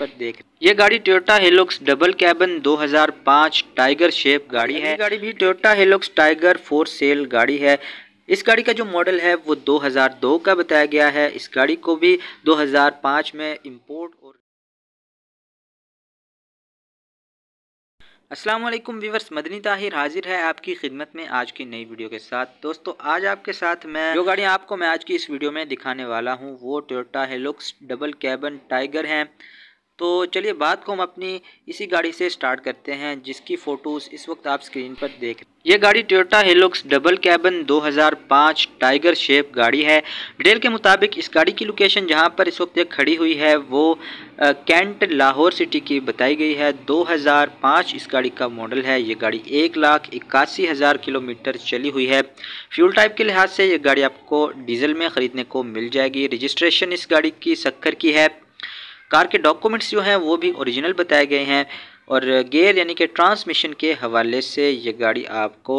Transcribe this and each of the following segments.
पर देख ये गाड़ी Toyota Hilux double cabin 2005 Tiger shape गाड़ी है गाड़ी भी Toyota Hilux Tiger for sale गाड़ी है इस गाड़ी का जो मॉडल है वो 2002 का बताया गया है इस गाड़ी को भी 2005 में इंपोर्ट और अस्सलाम वालेकुम मदनी ताहिर हाजिर है आपकी खिदमत में आज की नई वीडियो के साथ दोस्तों आज आपके साथ मैं जो गाड़ी आपको मैं आज की इस वीडियो में दिखाने वाला हूँ वो Toyota Hilux double cabin Tiger हैं तो चलिए बात को हम अपनी इसी गाड़ी से स्टार्ट करते हैं जिसकी फ़ोटोज़ इस वक्त आप स्क्रीन पर देख ये गाड़ी Toyota Hilux double cabin 2005 Tiger shape गाड़ी है डिटेल के मुताबिक इस गाड़ी की लोकेशन जहां पर इस वक्त खड़ी हुई है वो कैंट लाहौर सिटी की बताई गई है 2005 इस गाड़ी का मॉडल है ये गाड़ी एक लाख इक्यासी हज़ार किलोमीटर चली हुई है फ्यूल टाइप के लिहाज से ये गाड़ी आपको डीजल में ख़रीदने को मिल जाएगी रजिस्ट्रेशन इस गाड़ी की सक्खर की है कार के डॉक्यूमेंट्स जो हैं वो भी ओरिजिनल बताए गए हैं और गेयर यानी कि ट्रांसमिशन के हवाले से ये गाड़ी आपको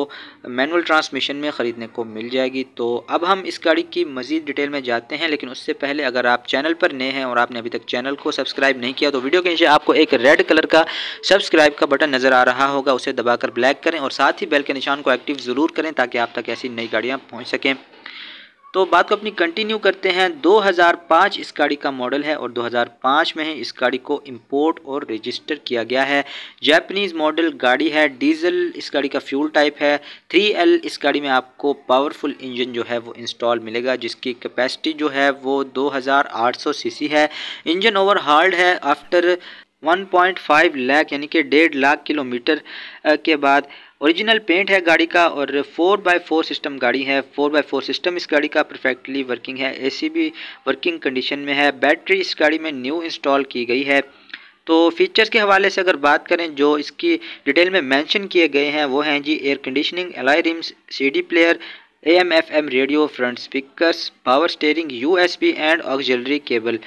मैनुअल ट्रांसमिशन में ख़रीदने को मिल जाएगी तो अब हम इस गाड़ी की मज़ीद डिटेल में जाते हैं लेकिन उससे पहले अगर आप चैनल पर नए हैं और आपने अभी तक चैनल को सब्सक्राइब नहीं किया तो वीडियो के नीचे आपको एक रेड कलर का सब्सक्राइब का बटन नज़र आ रहा होगा उसे दबाकर ब्लैक करें और साथ ही बेल के निशान को एक्टिव ज़रूर करें ताकि आप तक ऐसी नई गाड़ियाँ पहुँच सकें तो बात को अपनी कंटिन्यू करते हैं 2005 इस गाड़ी का मॉडल है और 2005 में ही इस गाड़ी को इंपोर्ट और रजिस्टर किया गया है जैपनीज़ मॉडल गाड़ी है डीजल इस गाड़ी का फ्यूल टाइप है 3L इस गाड़ी में आपको पावरफुल इंजन जो है वो इंस्टॉल मिलेगा जिसकी कैपेसिटी जो है वो 2800 सीसी है इंजन ओवर है आफ्टर 1.5 लाख यानी कि डेढ़ लाख किलोमीटर के बाद ओरिजिनल पेंट है गाड़ी का और फोर बाय फोर सिस्टम गाड़ी है फोर बाय फोर सिस्टम इस गाड़ी का परफेक्टली वर्किंग है एसी भी वर्किंग कंडीशन में है बैटरी इस गाड़ी में न्यू इंस्टॉल की गई है तो फीचर्स के हवाले से अगर बात करें जो इसकी डिटेल में मेंशन किए गए हैं वो हैं जी air conditioning alloy rims CD player M F M radio front speakers power steering USB and auxiliary cable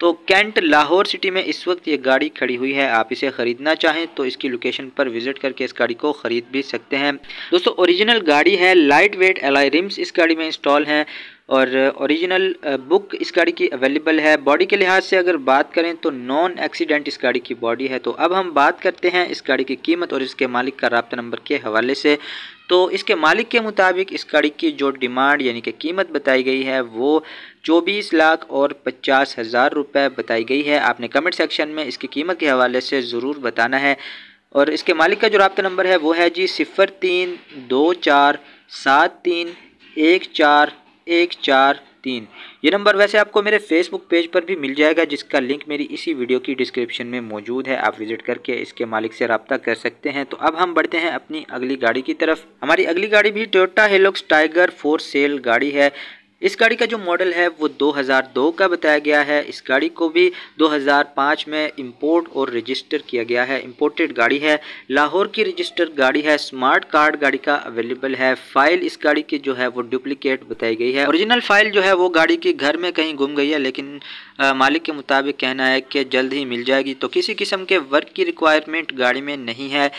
तो कैंट लाहौर सिटी में इस वक्त ये गाड़ी खड़ी हुई है आप इसे ख़रीदना चाहें तो इसकी लोकेशन पर विज़िट करके इस गाड़ी को ख़रीद भी सकते हैं दोस्तों ओरिजिनल गाड़ी है लाइट वेट एलाई रिम्स इस गाड़ी में इंस्टॉल हैं और ओरिजिनल बुक uh, इस गाड़ी की अवेलेबल है बॉडी के लिहाज से अगर बात करें तो नॉन एक्सीडेंट इस गाड़ी की बॉडी है तो अब हम बात करते हैं इस गाड़ी की कीमत और इसके मालिक का रबता नंबर के हवाले से तो इसके मालिक के मुताबिक इस गाड़ी की जो डिमांड यानी कि कीमत बताई गई है वो चौबीस लाख और पचास हज़ार रुपये बताई गई है आपने कमेंट सेक्शन में इसकी कीमत के हवाले से ज़रूर बताना है और इसके मालिक का जो रबता नंबर है वो है जी सिफ़र तीन दो चार सात तीन एक चार एक चार तीन ये नंबर वैसे आपको मेरे फेसबुक पेज पर भी मिल जाएगा जिसका लिंक मेरी इसी वीडियो की डिस्क्रिप्शन में मौजूद है आप विजिट करके इसके मालिक से रबता कर सकते हैं तो अब हम बढ़ते हैं अपनी अगली गाड़ी की तरफ हमारी अगली गाड़ी भी Toyota Hilux Tiger for sale गाड़ी है इस गाड़ी का जो मॉडल है वो 2002 का बताया गया है इस गाड़ी को भी 2005 में इंपोर्ट और रजिस्टर किया गया है इंपोर्टेड गाड़ी है लाहौर की रजिस्टर गाड़ी है स्मार्ट कार्ड गाड़ी का अवेलेबल है फाइल इस गाड़ी की जो है वो डुप्लीकेट बताई गई है ओरिजिनल फाइल जो है वो गाड़ी के घर में कहीं गुम गई है लेकिन आ, मालिक के मुताबिक कहना है कि जल्द ही मिल जाएगी तो किसी किस्म के वर्क की रिक्वायरमेंट गाड़ी में नहीं है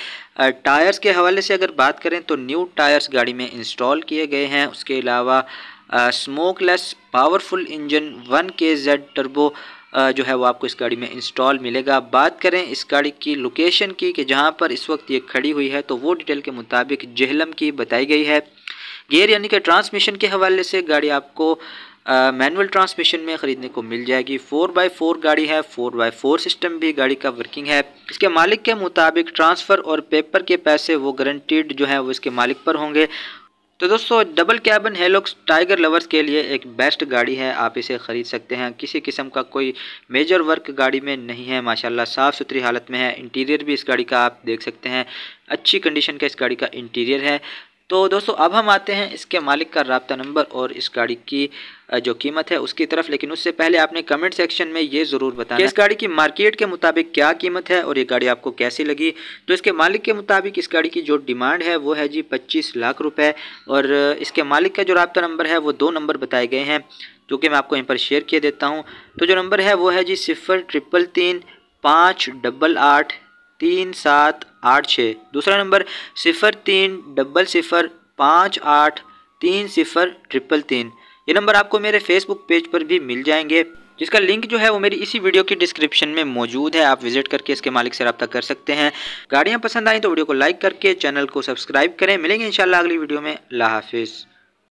टायर्स के हवाले से अगर बात करें तो न्यू टायर्स गाड़ी में इंस्टॉल किए गए हैं उसके अलावा smokeless powerful engine one K Z turbo जो है वो आपको इस गाड़ी में इंस्टॉल मिलेगा बात करें इस गाड़ी की लोकेशन की कि जहाँ पर इस वक्त ये खड़ी हुई है तो वो डिटेल के मुताबिक जहलम की बताई गई है गेयर यानी कि ट्रांसमिशन के हवाले से गाड़ी आपको मैनुअल ट्रांसमिशन में ख़रीदने को मिल जाएगी फ़ोर बाई फोर गाड़ी है फ़ोर बाई फोर सिस्टम भी गाड़ी का वर्किंग है इसके मालिक के मुताबिक ट्रांसफ़र और पेपर के पैसे वो गारंटीड जो है वो इसके मालिक पर होंगे तो दोस्तों double cabin Hilux Tiger lovers के लिए एक बेस्ट गाड़ी है आप इसे ख़रीद सकते हैं किसी किस्म का कोई मेजर वर्क गाड़ी में नहीं है माशाल्लाह साफ़ सुथरी हालत में है इंटीरियर भी इस गाड़ी का आप देख सकते हैं अच्छी कंडीशन का इस गाड़ी का इंटीरियर है तो दोस्तों अब हम आते हैं इसके मालिक का रबता नंबर और इस गाड़ी की जो कीमत है उसकी तरफ लेकिन उससे पहले आपने कमेंट सेक्शन में ये ज़रूर बताया कि इस गाड़ी की मार्केट के मुताबिक क्या कीमत है और ये गाड़ी आपको कैसी लगी तो इसके मालिक के मुताबिक इस गाड़ी की जो डिमांड है वो है जी पच्चीस लाख रुपए और इसके मालिक का जो रबता नंबर है वो दो नंबर बताए गए हैं जो कि मैं आपको यहाँ पर शेयर किए देता हूँ तो जो नंबर है वो है जी सिफर ट्रिपल तीन पाँच डबल आठ तीन सात आठ छः दूसरा नंबर सिफ़र तीन डबल सिफ़र पाँच आठ तीन सिफ़र ट्रिपल तीन ये नंबर आपको मेरे फेसबुक पेज पर भी मिल जाएंगे जिसका लिंक जो है वो मेरी इसी वीडियो की डिस्क्रिप्शन में मौजूद है आप विजिट करके इसके मालिक से रब्ता कर सकते हैं गाड़ियाँ पसंद आई तो वीडियो को लाइक करके चैनल को सब्सक्राइब करें मिलेंगे इन अगली वीडियो में अल्लाह हाफिज़